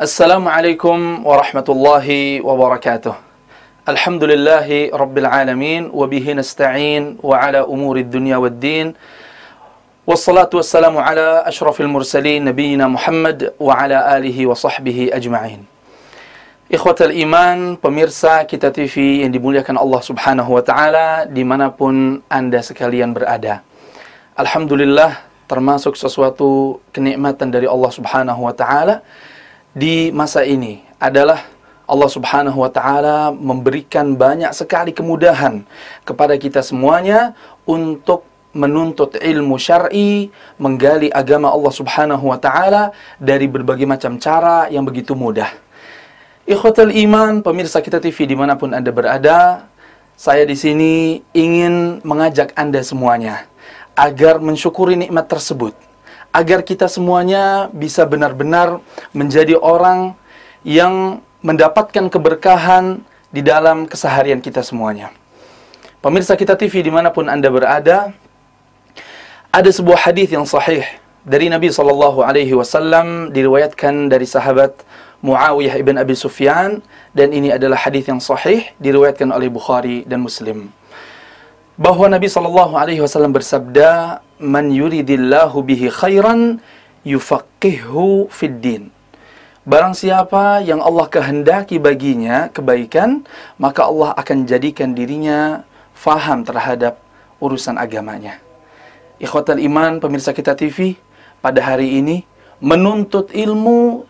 السلام عليكم ورحمة الله وبركاته الحمد لله رب العالمين وبه نستعين وعلى أمور الدنيا والدين والصلاة والسلام على أشرف المرسلين نبينا محمد وعلى آله وصحبه أجمعين إخوة الإيمان بميرسا كتاتي في يكن الله سبحانه وتعالى dimanapun anda سكاليان برآدا الحمد لله termasuk sesuatu كنعمة dari الله سبحانه wa ta'ala di masa ini adalah Allah Subhanahu wa taala memberikan banyak sekali kemudahan kepada kita semuanya untuk menuntut ilmu syar'i, menggali agama Allah Subhanahu wa taala dari berbagai macam cara yang begitu mudah. Ikhwatul iman, pemirsa kita TV dimanapun Anda berada, saya di sini ingin mengajak Anda semuanya agar mensyukuri nikmat tersebut agar kita semuanya bisa benar-benar menjadi orang yang mendapatkan keberkahan di dalam keseharian kita semuanya. Pemirsa kita TV dimanapun Anda berada, ada sebuah hadis yang sahih dari Nabi Shallallahu Alaihi Wasallam diriwayatkan dari sahabat Muawiyah ibn Abi Sufyan dan ini adalah hadis yang sahih diriwayatkan oleh Bukhari dan Muslim bahwa Nabi Shallallahu Alaihi Wasallam bersabda, "Man yuridillahu bihi khairan yufakihu fiddin. Barang siapa yang Allah kehendaki baginya kebaikan, maka Allah akan jadikan dirinya faham terhadap urusan agamanya. Ikhwatal iman, pemirsa kita TV, pada hari ini menuntut ilmu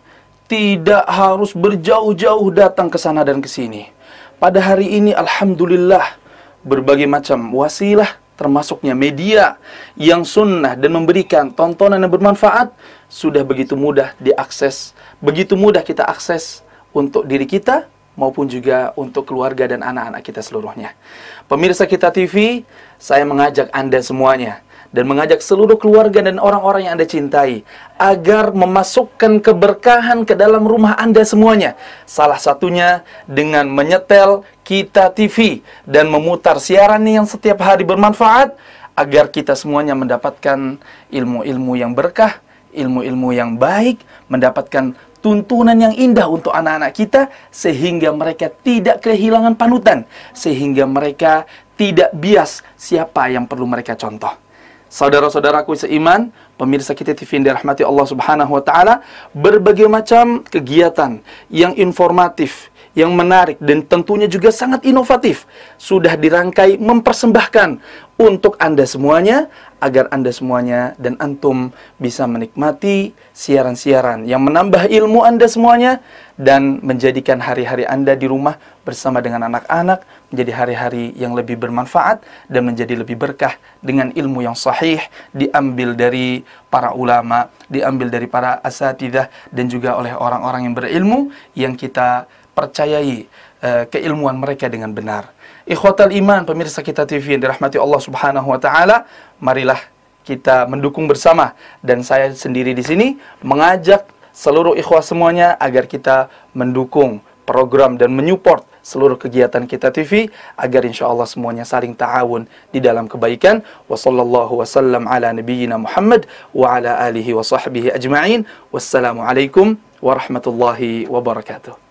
tidak harus berjauh-jauh datang ke sana dan ke sini. Pada hari ini, Alhamdulillah, berbagai macam wasilah termasuknya media yang sunnah dan memberikan tontonan yang bermanfaat sudah begitu mudah diakses, begitu mudah kita akses untuk diri kita maupun juga untuk keluarga dan anak-anak kita seluruhnya. Pemirsa kita TV, saya mengajak Anda semuanya dan mengajak seluruh keluarga dan orang-orang yang Anda cintai agar memasukkan keberkahan ke dalam rumah Anda semuanya. Salah satunya dengan menyetel Kita TV dan memutar siaran yang setiap hari bermanfaat agar kita semuanya mendapatkan ilmu-ilmu yang berkah, ilmu-ilmu yang baik, mendapatkan tuntunan yang indah untuk anak-anak kita sehingga mereka tidak kehilangan panutan, sehingga mereka tidak bias siapa yang perlu mereka contoh saudara-saudaraku seiman, pemirsa kita TV yang dirahmati Allah Subhanahu wa taala, berbagai macam kegiatan yang informatif, yang menarik dan tentunya juga sangat inovatif sudah dirangkai mempersembahkan untuk Anda semuanya agar Anda semuanya dan antum bisa menikmati siaran-siaran yang menambah ilmu Anda semuanya dan menjadikan hari-hari Anda di rumah bersama dengan anak-anak menjadi hari-hari yang lebih bermanfaat dan menjadi lebih berkah dengan ilmu yang sahih diambil dari para ulama, diambil dari para asatidah dan juga oleh orang-orang yang berilmu yang kita percayai uh, eh, keilmuan mereka dengan benar. Ikhwatal iman pemirsa kita TV yang dirahmati Allah Subhanahu wa taala, marilah kita mendukung bersama dan saya sendiri di sini mengajak seluruh ikhwah semuanya agar kita mendukung program dan menyupport seluruh kegiatan kita TV agar insya Allah semuanya saling ta'awun di dalam kebaikan wa sallallahu wasallam ala nabiyyina Muhammad wa ala alihi wa sahbihi ajma'in wassalamualaikum warahmatullahi wabarakatuh